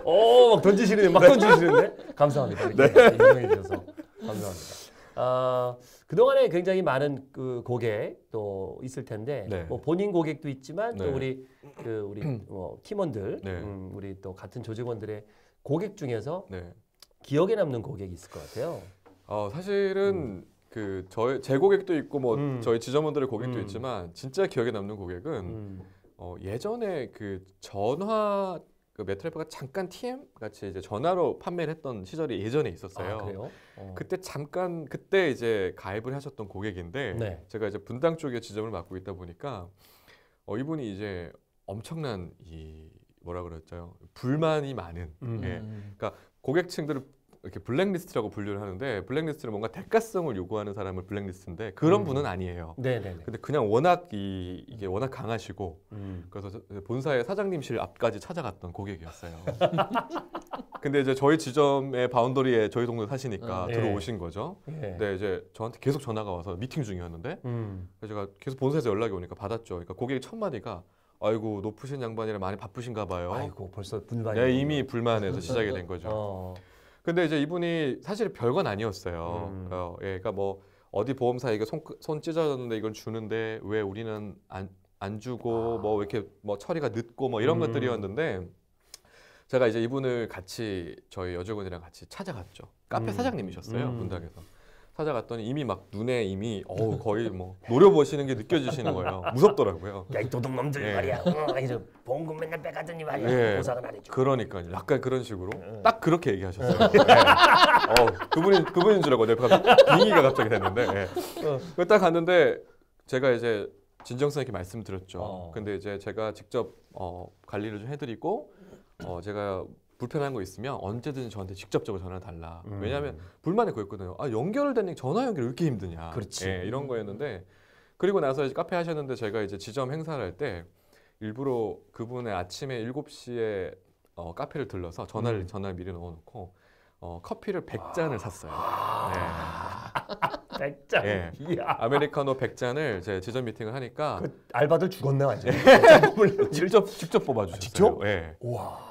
어, 막 던지시는데, 막 네. 던지시는데. 감사합니다. 네. 인정해 주셔서 감사합니다. 아, 그동안에 굉장히 많은 그 고객 또 있을 텐데 네. 뭐 본인 고객도 있지만 네. 또 우리 그 우리 뭐 팀원들 네. 음, 우리 또 같은 조직원들의 고객 중에서 네. 기억에 남는 고객이 있을 것 같아요. 어, 사실은 음. 그 저의 제 고객도 있고 뭐 음. 저희 지점원들의 고객도 음. 있지만 진짜 기억에 남는 고객은 음. 어, 예전에 그 전화 그 메트래프가 잠깐 TM 같이 이제 전화로 판매를 했던 시절이 예전에 있었어요. 아, 그래요? 어. 그때 잠깐 그때 이제 가입을 하셨던 고객인데 네. 제가 이제 분당 쪽에 지점을 맡고 있다 보니까 어, 이분이 이제 엄청난 이 뭐라 그랬죠 불만이 많은. 음. 예. 그러니까 고객층들을 이렇게 블랙리스트라고 분류를 하는데 블랙리스트는 뭔가 대가성을 요구하는 사람을 블랙리스트인데 그런 음. 분은 아니에요. 네네 근데 그냥 워낙 이, 이게 워낙 강하시고 음. 그래서 그 본사의 사장님실 앞까지 찾아갔던 고객이었어요. 근데 이제 저희 지점의 바운더리에 저희 동네 사시니까 아, 네. 들어오신 거죠. 네. 근데 이제 저한테 계속 전화가 와서 미팅 중이었는데 음. 제가 계속 본사에서 연락이 오니까 받았죠. 그러니까 고객이 첫 마디가 아이고 높으신 양반이라 많이 바쁘신가 봐요. 아이고 벌써 분단이. 네, 이미 불만에서 시작이 된 거죠. 어, 어. 근데 이제 이분이 사실 별건 아니었어요. 음. 그러니까 어, 예, 그러니까 뭐 어디 보험사에거 손, 손 찢어졌는데 이걸 주는데 왜 우리는 안, 안 주고 아. 뭐 이렇게 뭐 처리가 늦고 뭐 이런 음. 것들이었는데 제가 이제 이분을 같이 저희 여직원이랑 같이 찾아갔죠. 카페 음. 사장님이셨어요 음. 분당에서. 찾아갔더니 이미 막 눈에 이미 어우 거의 뭐 노려보시는 게 느껴지시는 거예요. 무섭더라고요. 야 이 도둑 놈들 예. 말이야. 어, 봉금 맨날 빼가더니 말이야. 예. 보상은 안 해줘. 그러니까요. 약간 그런 식으로 응. 예. 딱 그렇게 얘기하셨어요. 예. 어, 그분이 그분인 줄 알고 내가 빙의가 갑자기 됐는데 예. 어. 딱 갔는데 제가 이제 진정성 있게 말씀드렸죠. 어. 근데 이제 제가 직접 어, 관리를 좀 해드리고 어, 제가 불편한 거 있으면 언제든지 저한테 직접적으로 전화 달라. 음. 왜냐하면 불만이 그거였거든요. 아 연결되는 전화 연결 왜 이렇게 힘드냐. 그렇지. 예, 이런 거였는데 그리고 나서 이제 카페 하셨는데 제가 이제 지점 행사를 할 때 일부러 그분의 아침에 일곱 시에 어, 카페를 들러서 전화를 음. 전화 미리 넣어놓고 어, 커피를 백잔을 샀어요. 네. 잔 네. 아메리카노 백잔을제 지점 미팅을 하니까 그 알바들 죽었나 완전 예. 직접 직접 뽑아주셨어요. 아, 직접? 네. 예. 와.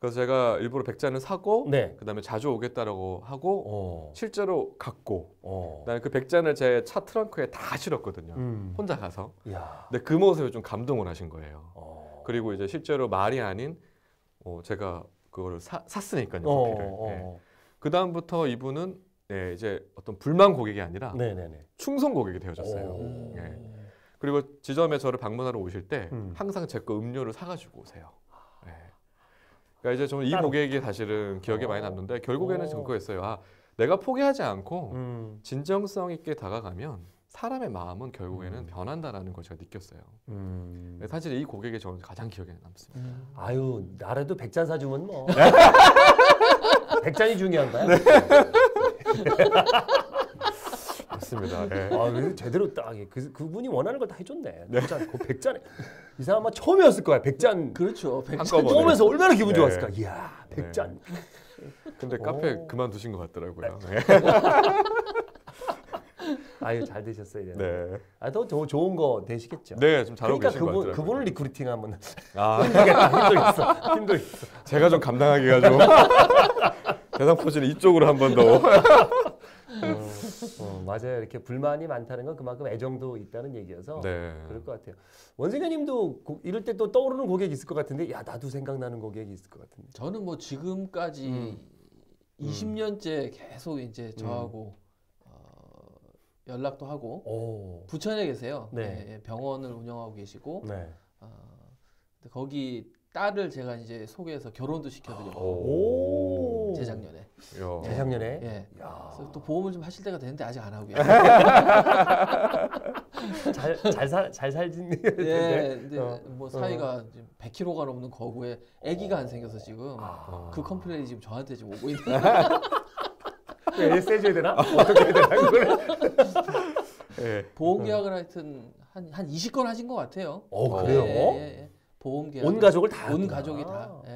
그래서 제가 일부러 백잔을 사고 네. 그다음에 자주 오겠다라고 하고 어. 실제로 갔고 어. 그다음에 그 백잔을 제 차 트렁크에 다 실었거든요. 음. 혼자 가서. 야 근데 그 모습에 좀 감동을 하신 거예요. 어. 그리고 이제 실제로 말이 아닌 어, 제가 그거를 사, 샀으니까요. 커피를. 어, 어. 예. 그 다음부터 이분은 예, 이제 어떤 불만 고객이 아니라 네네네. 충성 고객이 되어졌어요. 예. 그리고 지점에 저를 방문하러 오실 때 음. 항상 제 거 음료를 사가지고 오세요. 그러니까 이제 저는 이 따로. 고객이 사실은 기억에 오. 많이 어. 남는데 결국에는 오. 어. 그거였어요. 아, 내가 포기하지 않고 음. 진정성 있게 다가가면 사람의 마음은 결국에는 음. 변한다라는 걸 제가 느꼈어요. 음. 사실 이 고객이 저는 가장 기억에 남습니다. 음. 아유, 나라도 백잔 사주면 뭐. 백잔이 중요한가요? 네. 네. 맞습니다. 네. 예. 아, 그래서 제대로 딱 예, 그, 그분이 원하는 걸 다 해줬네. 네. 그 백잔, 그백잔이 사람 아마 처음이었을 거야. 백잔. 그렇죠. 백잔 뽑으면서 얼마나 기분 네. 좋았을까. 이야, 네. 백잔. 근데 카페 그만두신 것 같더라고요. 네. 네. 아유 잘 되셨어요. 이제. 네. 아더 좋은 거 되시겠죠. 네, 좀 잘하고 그러니 계신 그분, 것같더요 그분을 리크루팅 하면 아 힘들 있어. 힘들 있어. 제가 좀 감당하기가 좀 대상 포진 이쪽으로 한 번 더. 어, 어, 맞아요. 이렇게 불만이 많다는 건 그만큼 애정도 있다는 얘기여서 네. 그럴 것 같아요. 원생현님도 이럴 때 또 떠오르는 고객이 있을 것 같은데, 야 나도 생각나는 고객이 있을 것 같은데. 저는 뭐 지금까지 음. 20년째 음. 계속 이제 음. 저하고 어, 연락도 하고 오. 부천에 계세요. 네. 예, 예 병원을 운영하고 계시고 네. 어, 거기 딸을 제가 이제 소개해서 결혼도 시켜드렸고 오. 재작년에. 야. 예. 재작년에. 예. 그래서 또 보험을 좀 하실 때가 되는데 아직 안 하고요. 계세 잘잘살 잘 살진. 예. 근데 어. 뭐 사이가 어. 100kg가 넘는 거구에 아기가 안 생겨서 지금 아. 그 컴플레인이 지금 저한테 지금 오고 있는. 애써줘야 되나? 어떻게 해야 되나 그걸? 예. 보험 어. 계약을 하여튼 한 한 20건 하신 것 같아요. 어 그래요? 예, 예, 예. 보험 계약. 온 가족을 다. 온 가족이 다. 예.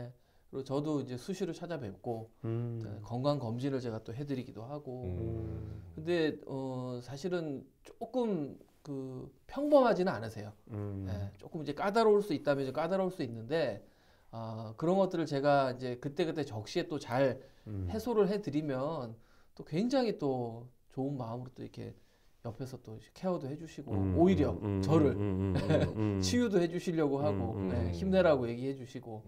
그리고 저도 이제 수시로 찾아뵙고 음. 네, 건강 검진을 제가 또 해드리기도 하고 음. 근데 어 사실은 조금 그 평범하지는 않으세요. 음. 네, 조금 이제 까다로울 수 있다면 까다로울 수 있는데 아, 그런 것들을 제가 이제 그때그때 적시에 또잘 음. 해소를 해드리면 또 굉장히 또 좋은 마음으로 또 이렇게 옆에서 또 케어도 해주시고 음, 음 오히려 음, 음, 저를 음, 음 네, 치유도 해주시려고 하고 네, 힘내라고 얘기해주시고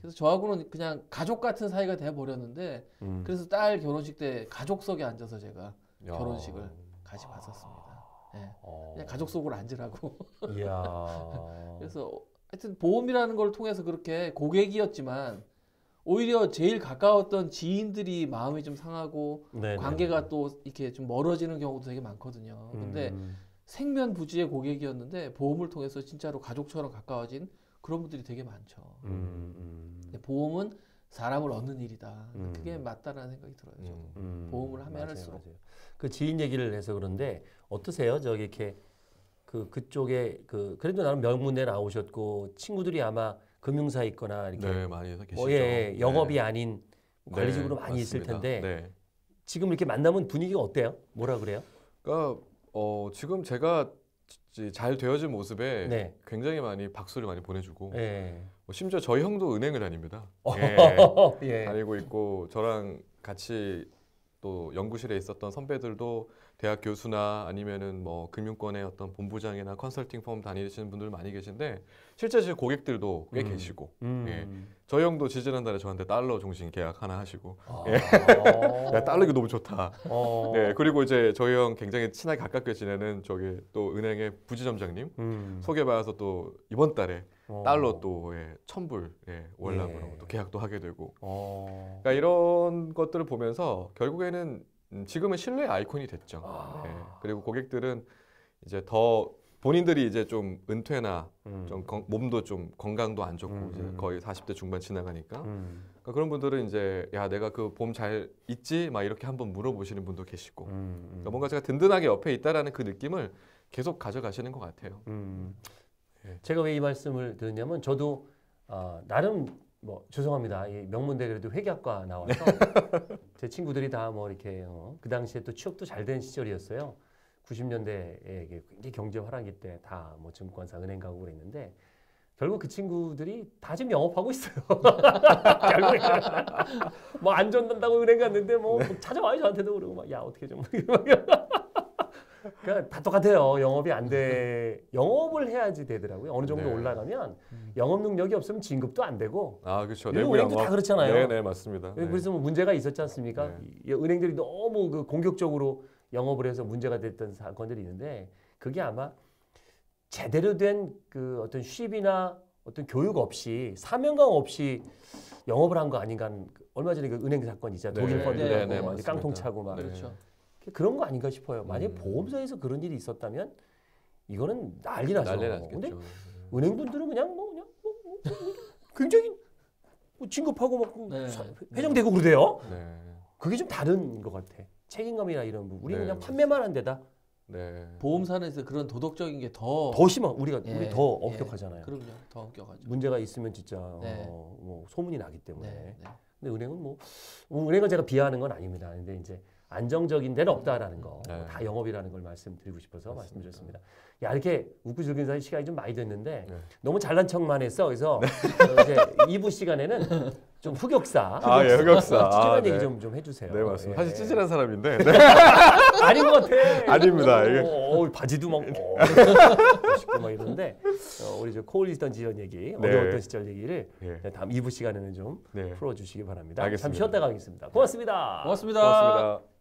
그래서 저하고는 그냥 가족 같은 사이가 돼 버렸는데 그래서 딸 결혼식 때 가족석에 앉아서 제가 야. 결혼식을 같이 봤었습니다. 네, 아. 그냥 가족석으로 앉으라고. 그래서 하여튼 보험이라는 걸 통해서 그렇게 고객이었지만 오히려 제일 가까웠던 지인들이 마음이 좀 상하고 네네. 네, 관계가 네. 또 이렇게 좀 멀어지는 경우도 되게 많거든요. 근데 음. 생면 부지의 고객이었는데 보험을 통해서 진짜로 가족처럼 가까워진 그런 분들이 되게 많죠. 음. 음. 보험은 사람을 얻는 일이다. 음. 그게 맞다라는 생각이 들어요. 저도. 음, 음. 보험을 하면 맞아요, 할수록. 맞아요. 그 지인 얘기를 해서 그런데 어떠세요? 저기 이렇게 그 그쪽에 그 그래도 나는 명문대 나오셨고 친구들이 아마 금융사 에 있거나 이렇게 네, 많이 계시죠. 어, 예, 예 네. 영업이 네. 아닌 관리직으로 네, 많이 맞습니다. 있을 텐데 네. 지금 이렇게 만나면 분위기가 어때요? 뭐라 그래요? 그러니까 어, 지금 제가 잘 되어진 모습에 네. 굉장히 많이 박수를 많이 보내주고 예. 뭐 심지어 저희 형도 은행을 다닙니다. 어, 예. 예. 다니고 있고 저랑 같이 또 연구실에 있었던 선배들도 대학 교수나 아니면은 뭐 금융권의 어떤 본부장이나 컨설팅 펌 다니시는 분들 많이 계신데 실제 지 고객들도 꽤 음. 계시고 음. 예. 저희 형도 지지난달에 저한테 달러 중심 계약 하나 하시고 아. 예. 야, 달러기 너무 좋다. 어. 예. 그리고 이제 저희 형 굉장히 친하게 가깝게 지내는 저기 또 은행의 부지점장님 음. 소개받아서 또 이번 달에 어. 달러 또 예, 천불 예, 월납으로 예. 또 계약도 하게 되고 어. 그러니까 이런 것들을 보면서 결국에는 음, 지금은 신뢰 아이콘이 됐죠. 아. 네. 그리고 고객들은 이제 더 본인들이 이제 좀 은퇴나 음. 좀 거, 몸도 좀 건강도 안 좋고 음. 이제 음. 거의 40대 중반 지나가니까 음. 그러니까 그런 분들은 이제 야 내가 그 봄 잘 있지 막 이렇게 한번 물어보시는 분도 계시고 그러니까 뭔가 제가 든든하게 옆에 있다라는 그 느낌을 계속 가져가시는 것 같아요. 네. 제가 왜 이 말씀을 드렸냐면 저도 어, 나름 뭐 죄송합니다. 이 명문대 그래도 회계학과 나와서 네. 제 친구들이 다 뭐 이렇게 어, 그 당시에 또 취업도 잘 된 시절이었어요. 90년대에 굉장히 경제 화랑기 때 다 뭐 증권사 은행 가고 그랬는데 결국 그 친구들이 다 지금 영업하고 있어요. 결국 뭐안 전단다고 은행 갔는데 뭐, 네. 뭐 찾아와요 저한테도 그러고 막 야 어떻게 좀 그러니까 다 똑같아요. 영업이 안 돼. 영업을 해야지 되더라고요. 어느 정도 네. 올라가면 음. 영업 능력이 없으면 진급도 안 되고. 아 그렇죠. 은행도 다 그렇잖아요. 네네 네, 맞습니다. 네, 네. 그래서 뭐 문제가 있었지 않습니까? 네. 은행들이 너무 그 공격적으로 영업을 해서 문제가 됐던 사건들이 있는데 그게 아마 제대로 된 그 어떤 쉽이나 어떤 교육 없이 사명감 없이 영업을 한 거 아닌가 하는 그 얼마 전에 그 은행 사건 있잖아요. 네. 독일 펀드 네, 네, 네, 깡통 차고 막. 그렇죠. 그런 거 아닌가 싶어요. 만약 음. 보험사에서 그런 일이 있었다면 이거는 난리 나죠. 난리 났겠죠. 근데 음. 은행분들은 그냥 뭐 그냥 뭐, 뭐, 뭐, 뭐 굉장히 뭐 진급하고 막 그 네. 회장되고 그러대요. 네. 그게 좀 다른 것 같아. 책임감이나 이런 부분. 우리 네. 그냥 판매만 한 데다. 네. 보험사에서 그런 도덕적인 게 더 더 심한 우리가 예. 우리 더 예. 엄격하잖아요. 예. 그럼요, 더 엄격하죠. 문제가 있으면 진짜 어, 네. 어, 뭐 소문이 나기 때문에. 네. 네. 근데 은행은 뭐 음, 은행은 제가 비하하는 건 아닙니다. 근데 이제 안정적인 데는 없다라는 거. 네. 다 영업이라는 걸 말씀드리고 싶어서 맞습니다. 말씀드렸습니다. 야, 이렇게 웃고 즐기 사이 시간이 좀 많이 됐는데 네. 너무 잘난 척만 했어. 그래서 네. 어, 이제 2부 시간에는 좀 흑역사. 아, 예, 흑역사. 찌질한 아, 아, 얘기 네. 좀, 좀 해주세요. 네, 맞습니다. 예. 사실 찌질한 사람인데. 네. 아닌 것 같아. 아닙니다. 어, 이게. 어, 어, 바지도 막, 어, 멋있고 막 이러는데, 어, 우리 코올리던 지연 얘기, 네. 어려웠던 시절 얘기를 예. 다음 2부 시간에는 좀 풀어주시기 바랍니다. 알겠습니다. 잠시 쉬었다 가겠습니다 고맙습니다. 고맙습니다. 고맙습니다. 고맙습니다.